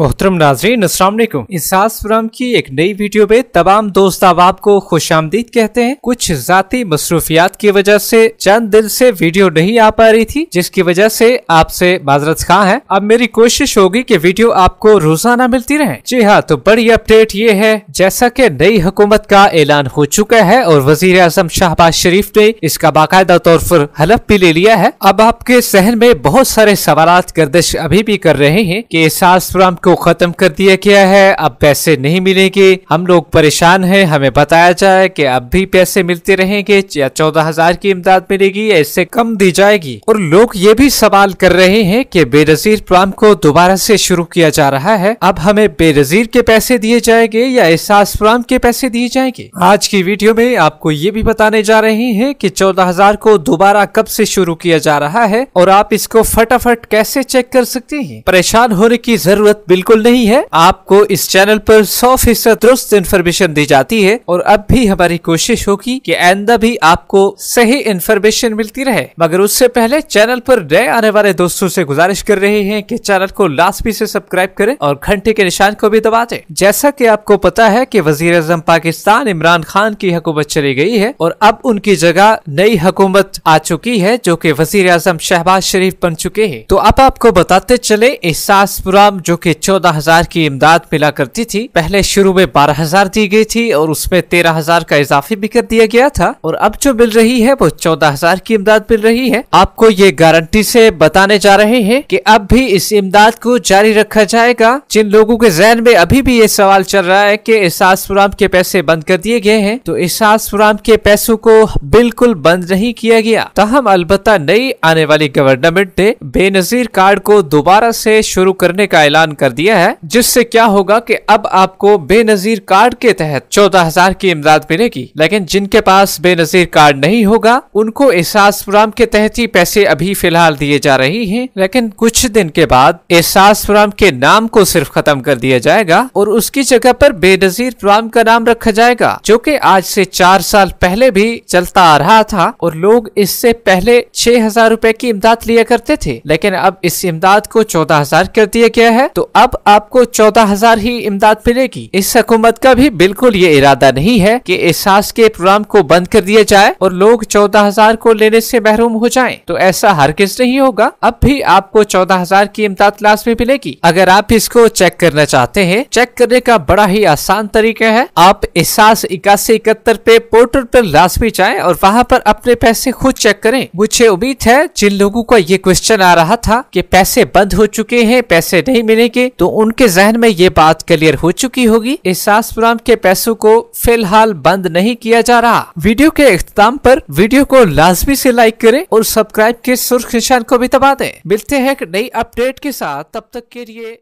मोहतरम नाजरीन असलम इंसासपुरम की एक नई वीडियो में तमाम दोस्त आवाब को खुश आमदीद कहते हैं कुछ जाती मसरूफियात की वजह से चंद दिन से वीडियो नहीं आ पा रही थी जिसकी वजह से आपसे माजरत खां है अब मेरी कोशिश होगी कि वीडियो आपको रोजाना मिलती रहे जी हाँ तो बड़ी अपडेट ये है जैसा की नई हुकूमत का ऐलान हो चुका है और वजीर अजम शाहबाज शरीफ ने इसका बाकायदा तौर पर हलफ भी ले लिया है अब आपके सहन में बहुत सारे सवाल गर्दिश अभी भी कर रहे हैं की एहसासपुरम को को खत्म कर दिया गया है अब पैसे नहीं मिलेंगे हम लोग परेशान हैं हमें बताया जाए कि अब भी पैसे मिलते रहेंगे या चौदह हजार की इमदाद मिलेगी या इससे कम दी जाएगी और लोग ये भी सवाल कर रहे हैं कि बेनजीर प्लान को दोबारा से शुरू किया जा रहा है अब हमें बेनजीर के पैसे दिए जाएंगे या एहसास प्लान के पैसे दिए जाएंगे आज की वीडियो में आपको ये भी बताने जा रहे हैं की चौदह हजार को दोबारा कब से शुरू किया जा रहा है और आप इसको फटाफट कैसे चेक कर सकते हैं परेशान होने की जरूरत बिल्कुल नहीं है आपको इस चैनल पर सौ फीसद दुरुस्त इन्फॉर्मेशन दी जाती है और अब भी हमारी कोशिश होगी कि आंदा भी आपको सही इन्फॉर्मेशन मिलती रहे मगर उससे पहले चैनल पर नए आने वाले दोस्तों से गुजारिश कर रहे हैं कि चैनल को भी से सब्सक्राइब करें और घंटे के निशान को भी दबा दें जैसा कि आपको पता है कि वजीर अजम पाकिस्तान इमरान खान की हुकूमत चली गई है और अब उनकी जगह नई हुकूमत आ चुकी है जो कि वजीर अजम शहबाज शरीफ बन चुके हैं तो अब आपको बताते चले एहसास जो कि चौदह हजार की इमदाद मिला करती थी पहले शुरू में बारह हजार दी गई थी और उसमें तेरह हजार का इजाफे भी कर दिया गया था और अब जो मिल रही है वो चौदह हजार की इमदाद मिल रही है आपको ये गारंटी से बताने जा रहे हैं कि अब भी इस इमदाद को जारी रखा जाएगा जिन लोगों के जहन में अभी भी ये सवाल चल रहा है की एहसास प्रोग्राम के पैसे बंद कर दिए गए हैं तो एहसास प्रोग्राम के पैसों को बिल्कुल बंद नहीं किया गया तहम अलबत् नई आने वाली गवर्नमेंट ने बेनजीर कार्ड को दोबारा से शुरू करने का ऐलान कर कर दिया है जिससे क्या होगा कि अब आपको बेनजीर कार्ड के तहत चौदह हजार की इमदाद मिलेगी लेकिन जिनके पास बेनजीर कार्ड नहीं होगा उनको एहसास प्रोग्राम के तहत ही पैसे अभी फिलहाल दिए जा रहे हैं लेकिन कुछ दिन के बाद एहसास प्रोग्राम के नाम को सिर्फ खत्म कर दिया जाएगा और उसकी जगह पर बेनजीर प्रोग्राम का नाम रखा जाएगा जो कि आज से चार साल पहले भी चलता आ रहा था और लोग इससे पहले छह हजार रूपए की इमदाद लिया करते थे लेकिन अब इस इमदाद को चौदह हजार कर दिया गया है तो अब आपको चौदह हजार ही इमदाद मिलेगी इस हकूमत का भी बिल्कुल ये इरादा नहीं है कि एहसास के प्रोग्राम को बंद कर दिया जाए और लोग चौदह हजार को लेने से महरूम हो जाएं तो ऐसा हर किस नहीं होगा अब भी आपको चौदह हजार की इमदाद लास्ट में मिलेगी अगर आप इसको चेक करना चाहते हैं चेक करने का बड़ा ही आसान तरीका है आप एहसास इक्यासी इकहत्तर पे पोर्टल पर लाजमी जाए और वहाँ पर अपने पैसे खुद चेक करें मुझे उम्मीद है जिन लोगों का ये क्वेश्चन आ रहा था कि पैसे बंद हो चुके हैं पैसे नहीं मिलेंगे तो उनके जहन में ये बात क्लियर हो चुकी होगी एहसास प्रोग्राम के पैसों को फिलहाल बंद नहीं किया जा रहा वीडियो के अख्ताम पर वीडियो को लाजमी से लाइक करें और सब्सक्राइब के सुर्ख निशान को भी दबा दें मिलते हैं नई अपडेट के साथ तब तक के लिए